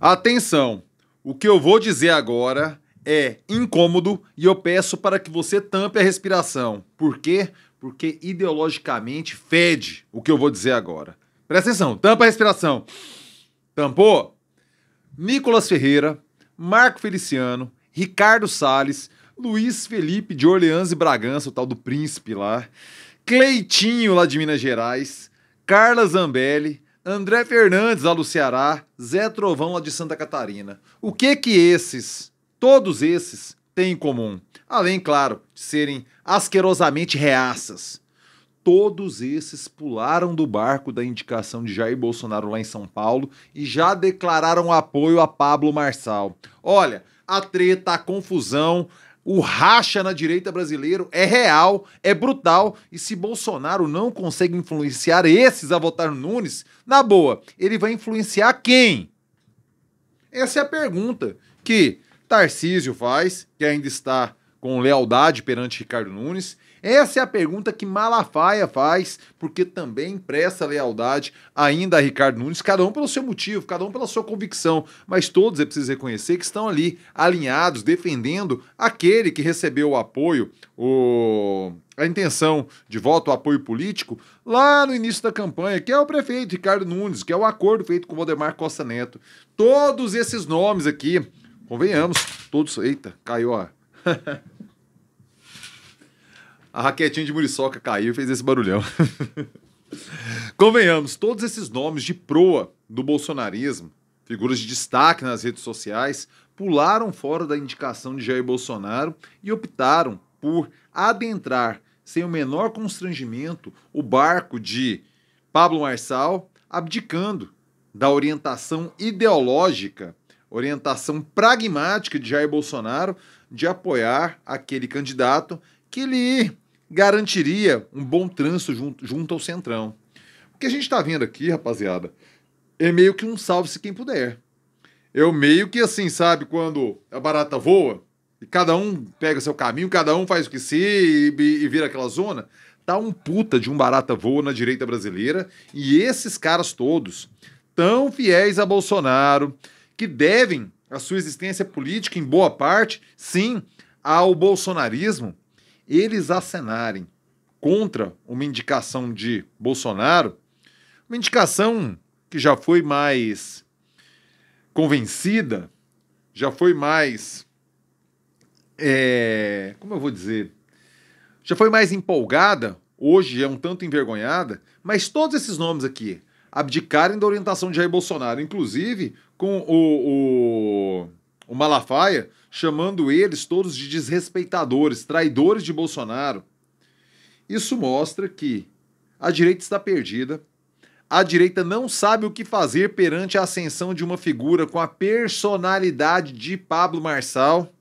Atenção! O que eu vou dizer agora é incômodo e eu peço para que você tampe a respiração. Por quê? Porque ideologicamente fede o que eu vou dizer agora. Presta atenção, tampa a respiração. Tampou? Nicolas Ferreira, Marco Feliciano, Ricardo Salles, Luiz Felipe de Orleans e Bragança, o tal do príncipe lá, Cleitinho lá de Minas Gerais, Carla Zambelli, André Fernandes lá do Ceará, Zé Trovão lá de Santa Catarina. O que que esses, todos esses, têm em comum? Além, claro, de serem asquerosamente reaças. Todos esses pularam do barco da indicação de Jair Bolsonaro lá em São Paulo e já declararam apoio a Pablo Marçal. Olha, a treta, a confusão, o racha na direita brasileiro é real, é brutal, e se Bolsonaro não consegue influenciar esses a votar no Nunes, na boa, ele vai influenciar quem? Essa é a pergunta que Tarcísio faz, que ainda está com lealdade perante Ricardo Nunes, essa é a pergunta que Malafaia faz, porque também presta lealdade ainda a Ricardo Nunes, cada um pelo seu motivo, cada um pela sua convicção, mas todos é preciso reconhecer que estão ali alinhados, defendendo aquele que recebeu o apoio, o a intenção de voto, apoio político, lá no início da campanha, que é o prefeito Ricardo Nunes, que é o acordo feito com o Valdemar Costa Neto. Todos esses nomes aqui, convenhamos, todos. Eita, caiu a. a raquetinha de muriçoca caiu e fez esse barulhão. Convenhamos, todos esses nomes de proa do bolsonarismo, figuras de destaque nas redes sociais, pularam fora da indicação de Jair Bolsonaro e optaram por adentrar, sem o menor constrangimento, o barco de Pablo Marçal, abdicando da orientação ideológica, orientação pragmática de Jair Bolsonaro de apoiar aquele candidato que lhe garantiria um bom trânsito junto, junto ao Centrão. O que a gente está vendo aqui, rapaziada, é meio que um salve-se quem puder. É meio que assim, sabe, quando a barata voa e cada um pega seu caminho, cada um faz o que se e, e, e vira aquela zona. Tá um puta de um barata voa na direita brasileira e esses caras todos, tão fiéis a Bolsonaro, que devem a sua existência política, em boa parte, sim, ao bolsonarismo, eles acenarem contra uma indicação de Bolsonaro, uma indicação que já foi mais convencida, já foi mais. É, como eu vou dizer? Já foi mais empolgada, hoje é um tanto envergonhada, mas todos esses nomes aqui abdicarem da orientação de Jair Bolsonaro, inclusive com o, o o Malafaia chamando eles todos de desrespeitadores, traidores de Bolsonaro. Isso mostra que a direita está perdida. A direita não sabe o que fazer perante a ascensão de uma figura com a personalidade de Pablo Marçal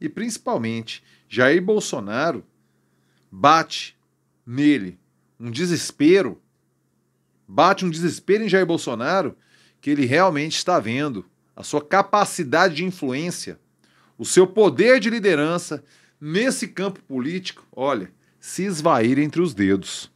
e principalmente Jair Bolsonaro bate nele um desespero, bate um desespero em Jair Bolsonaro que ele realmente está vendo a sua capacidade de influência, o seu poder de liderança nesse campo político, olha, se esvair entre os dedos.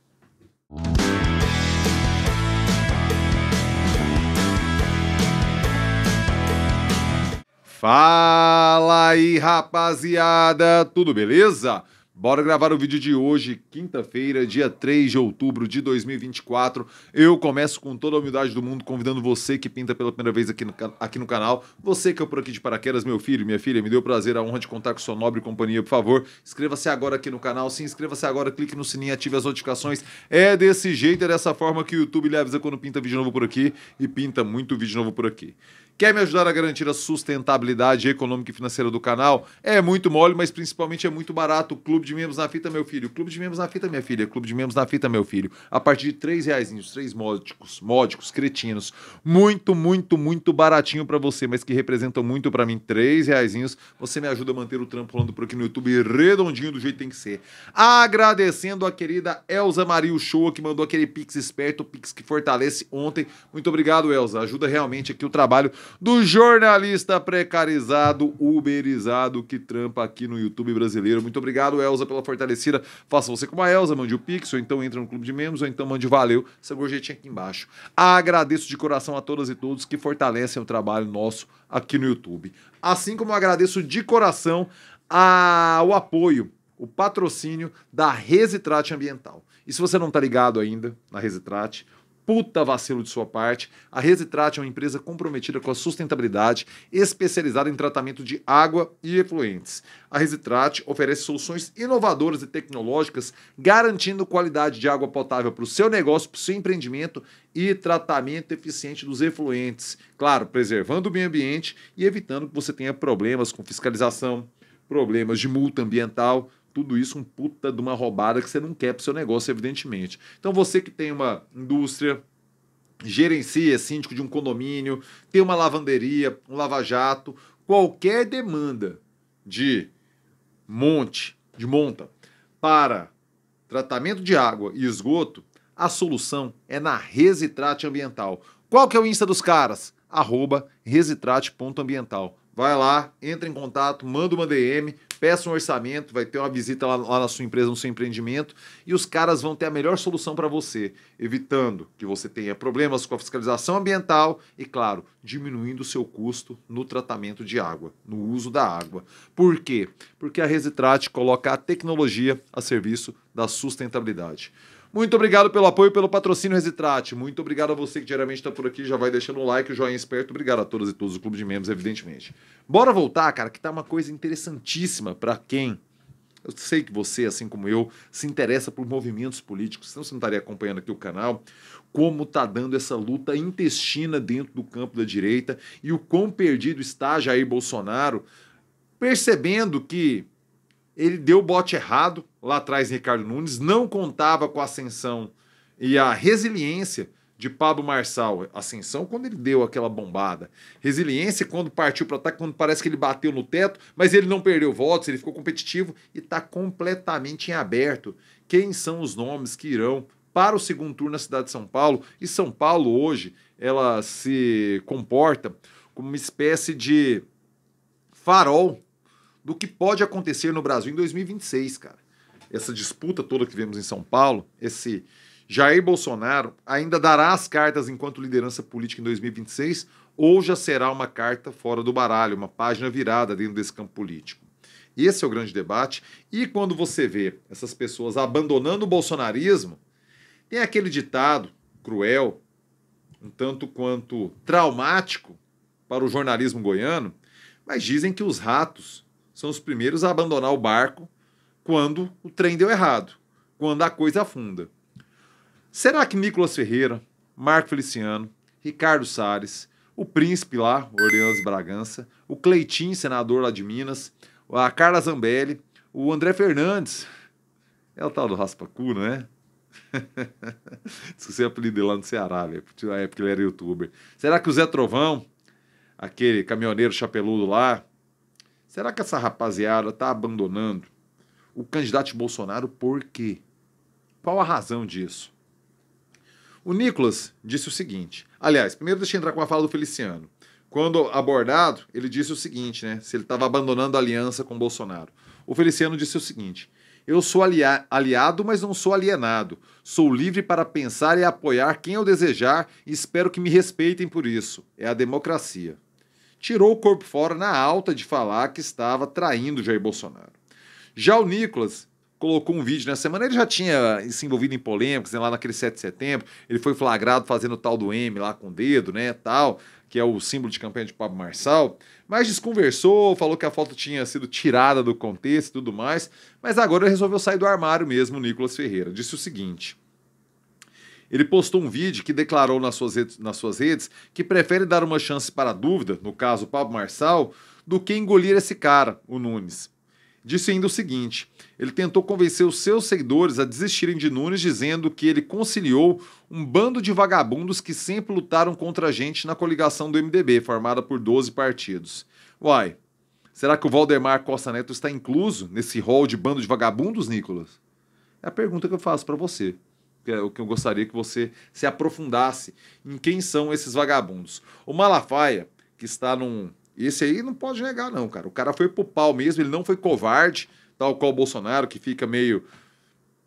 Fala aí, rapaziada, tudo beleza? Bora gravar o vídeo de hoje, quinta-feira, dia 3 de outubro de 2024. Eu começo com toda a humildade do mundo, convidando você que pinta pela primeira vez aqui no, aqui no canal. Você que é por aqui de paraquedas, meu filho, minha filha, me deu prazer, a honra de contar com sua nobre companhia, por favor. Inscreva-se agora aqui no canal, se inscreva-se agora, clique no sininho, ative as notificações. É desse jeito, é dessa forma que o YouTube lhe avisa quando pinta vídeo novo por aqui e pinta muito vídeo novo por aqui. Quer me ajudar a garantir a sustentabilidade econômica e financeira do canal? É muito mole, mas principalmente é muito barato. Clube de Membros na Fita, meu filho. Clube de Membros na Fita, minha filha. Clube de Membros na Fita, meu filho. A partir de três reais, três módicos, módicos, cretinos. Muito, muito, muito baratinho para você, mas que representam muito para mim. Três reais, você me ajuda a manter o trampo rolando por aqui no YouTube redondinho do jeito que tem que ser. Agradecendo a querida Elza Maria Shoa, que mandou aquele pix esperto, pix que fortalece ontem. Muito obrigado, Elza. Ajuda realmente aqui o trabalho do jornalista precarizado, uberizado que trampa aqui no YouTube brasileiro. Muito obrigado, Elza, pela fortalecida. Faça você como a Elza, mande o Pix, ou então entre no clube de membros, ou então mande valeu, essa gorjetinha aqui embaixo. Agradeço de coração a todas e todos que fortalecem o trabalho nosso aqui no YouTube. Assim como agradeço de coração a... o apoio o patrocínio da Resitrate Ambiental. E se você não está ligado ainda na Resitrate, puta vacilo de sua parte. A Resitrat é uma empresa comprometida com a sustentabilidade, especializada em tratamento de água e efluentes. A Resitrat oferece soluções inovadoras e tecnológicas, garantindo qualidade de água potável para o seu negócio, para o seu empreendimento e tratamento eficiente dos efluentes. Claro, preservando o meio ambiente e evitando que você tenha problemas com fiscalização, problemas de multa ambiental tudo isso um puta de uma roubada que você não quer pro seu negócio, evidentemente. Então você que tem uma indústria, gerencia, é síndico de um condomínio, tem uma lavanderia, um lava-jato, qualquer demanda de monte, de monta para tratamento de água e esgoto, a solução é na Resitrate Ambiental. Qual que é o Insta dos caras? Arroba resitrate.ambiental vai lá, entra em contato, manda uma DM, peça um orçamento, vai ter uma visita lá, lá na sua empresa, no seu empreendimento, e os caras vão ter a melhor solução para você, evitando que você tenha problemas com a fiscalização ambiental e, claro, diminuindo o seu custo no tratamento de água, no uso da água. Por quê? Porque a Resitrate coloca a tecnologia a serviço da sustentabilidade. Muito obrigado pelo apoio, pelo patrocínio Resitrate. Muito obrigado a você que diariamente está por aqui. Já vai deixando o um like, o joinha esperto. Obrigado a todas e todos do clube de membros, evidentemente. Bora voltar, cara, que tá uma coisa interessantíssima para quem. Eu sei que você, assim como eu, se interessa por movimentos políticos, senão você não estaria acompanhando aqui o canal. Como tá dando essa luta intestina dentro do campo da direita e o quão perdido está Jair Bolsonaro, percebendo que ele deu o bote errado lá atrás Ricardo Nunes, não contava com a ascensão e a resiliência de Pablo Marçal. Ascensão quando ele deu aquela bombada. Resiliência quando partiu para ataque, quando parece que ele bateu no teto, mas ele não perdeu votos, ele ficou competitivo e está completamente em aberto. Quem são os nomes que irão para o segundo turno na cidade de São Paulo? E São Paulo hoje, ela se comporta como uma espécie de farol do que pode acontecer no Brasil em 2026, cara. Essa disputa toda que vemos em São Paulo, esse Jair Bolsonaro ainda dará as cartas enquanto liderança política em 2026 ou já será uma carta fora do baralho, uma página virada dentro desse campo político? Esse é o grande debate. E quando você vê essas pessoas abandonando o bolsonarismo, tem aquele ditado cruel, um tanto quanto traumático para o jornalismo goiano, mas dizem que os ratos são os primeiros a abandonar o barco quando o trem deu errado, quando a coisa afunda. Será que Nicolas Ferreira, Marco Feliciano, Ricardo Salles, o príncipe lá, Orleans Bragança, o Cleitinho, senador lá de Minas, a Carla Zambelli, o André Fernandes, é o tal do Raspacu, não é? Esqueci o apelido dele lá no Ceará, na época ele era youtuber. Será que o Zé Trovão, aquele caminhoneiro chapeludo lá, Será que essa rapaziada está abandonando o candidato Bolsonaro por quê? Qual a razão disso? O Nicolas disse o seguinte. Aliás, primeiro deixa eu entrar com a fala do Feliciano. Quando abordado, ele disse o seguinte, né? Se ele estava abandonando a aliança com Bolsonaro. O Feliciano disse o seguinte: Eu sou aliado, mas não sou alienado. Sou livre para pensar e apoiar quem eu desejar e espero que me respeitem por isso. É a democracia tirou o corpo fora na alta de falar que estava traindo Jair Bolsonaro. Já o Nicolas colocou um vídeo na semana, ele já tinha se envolvido em polêmicas, né, lá naquele 7 de setembro, ele foi flagrado fazendo o tal do M lá com o dedo, né, tal, que é o símbolo de campanha de Pablo Marçal, mas desconversou, falou que a foto tinha sido tirada do contexto e tudo mais, mas agora ele resolveu sair do armário mesmo, o Nicolas Ferreira. Disse o seguinte: ele postou um vídeo que declarou nas suas, redes, nas suas redes que prefere dar uma chance para a dúvida, no caso Pablo Marçal, do que engolir esse cara, o Nunes. Disse ainda o seguinte: ele tentou convencer os seus seguidores a desistirem de Nunes, dizendo que ele conciliou um bando de vagabundos que sempre lutaram contra a gente na coligação do MDB, formada por 12 partidos. Uai, será que o Valdemar Costa Neto está incluso nesse rol de bando de vagabundos, Nicolas? É a pergunta que eu faço para você que é o que eu gostaria que você se aprofundasse em quem são esses vagabundos. O Malafaia, que está num. Esse aí não pode negar, não, cara. O cara foi pro pau mesmo, ele não foi covarde, tal qual o Bolsonaro, que fica meio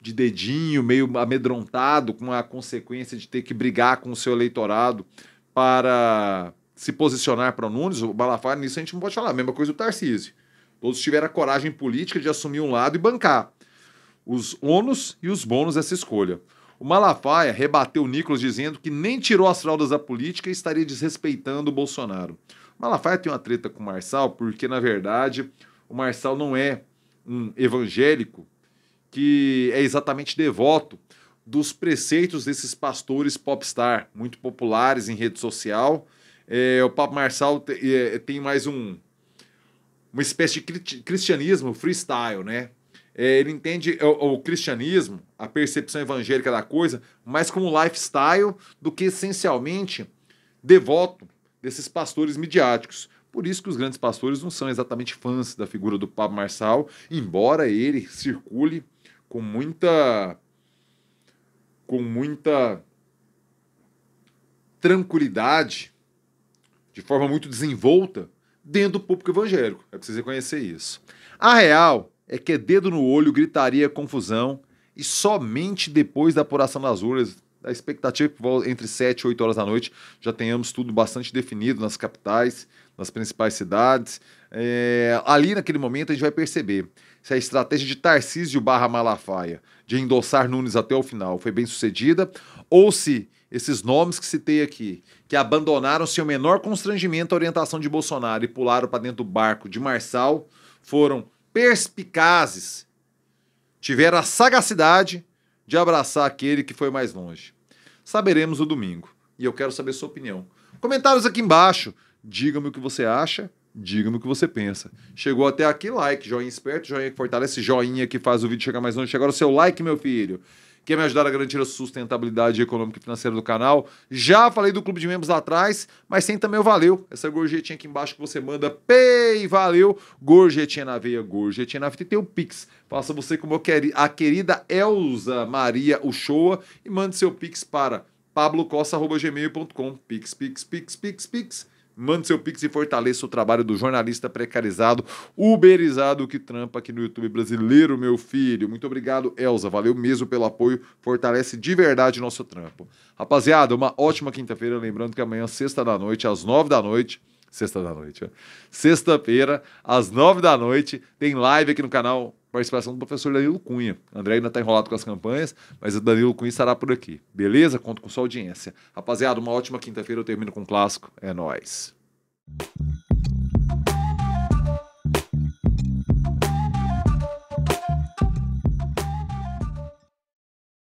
de dedinho, meio amedrontado com a consequência de ter que brigar com o seu eleitorado para se posicionar para o Nunes. O Malafaia, nisso a gente não pode falar. mesma coisa do Tarcísio. Todos tiveram a coragem política de assumir um lado e bancar os ônus e os bônus dessa escolha. O Malafaia rebateu o Nicolas dizendo que nem tirou as fraldas da política e estaria desrespeitando o Bolsonaro. O Malafaia tem uma treta com o Marçal porque, na verdade, o Marçal não é um evangélico que é exatamente devoto dos preceitos desses pastores popstar, muito populares em rede social. É, o Papa Marçal é, tem mais um, uma espécie de cristianismo freestyle, né? É, ele entende o, o, cristianismo, a percepção evangélica da coisa, mais como lifestyle do que essencialmente devoto desses pastores midiáticos. Por isso que os grandes pastores não são exatamente fãs da figura do Pablo Marçal, embora ele circule com muita com muita tranquilidade, de forma muito desenvolta, dentro do público evangélico. É preciso reconhecer isso. A real é que é dedo no olho, gritaria, confusão, e somente depois da apuração das urnas, a expectativa é que entre 7 e 8 horas da noite já tenhamos tudo bastante definido nas capitais, nas principais cidades. É, ali naquele momento a gente vai perceber se a estratégia de Tarcísio barra Malafaia de endossar Nunes até o final foi bem sucedida ou se esses nomes que citei aqui, que abandonaram sem o menor constrangimento a orientação de Bolsonaro e pularam para dentro do barco de Marçal, foram perspicazes tiveram a sagacidade de abraçar aquele que foi mais longe. Saberemos o domingo e eu quero saber sua opinião. Comentários aqui embaixo. Diga-me o que você acha, diga-me o que você pensa. Chegou até aqui, like, joinha esperto, joinha que fortalece, joinha que faz o vídeo chegar mais longe. Chegou o seu like, meu filho quer me ajudar a garantir a sustentabilidade econômica e financeira do canal. Já falei do clube de membros lá atrás, mas tem também o Valeu, essa gorjetinha aqui embaixo que você manda, pei, valeu, gorjetinha na veia, gorjetinha na fita, tem o Pix. Faça você como a querida Elza Maria Uchoa e mande seu Pix para pablocosta.gmail.com, pix, pix, pix, pix, pix, Mande seu pix e fortaleça o trabalho do jornalista precarizado, uberizado que trampa aqui no YouTube brasileiro, meu filho. Muito obrigado, Elza. Valeu mesmo pelo apoio. Fortalece de verdade nosso trampo. Rapaziada, uma ótima quinta-feira. Lembrando que amanhã, sexta da noite, às nove da noite. Sexta da noite, ó. Sexta-feira, às nove da noite, tem live aqui no canal participação do professor Danilo Cunha. André ainda está enrolado com as campanhas, mas o Danilo Cunha estará por aqui. Beleza? Conto com sua audiência. Rapaziada, uma ótima quinta-feira. Eu termino com um clássico. É nós.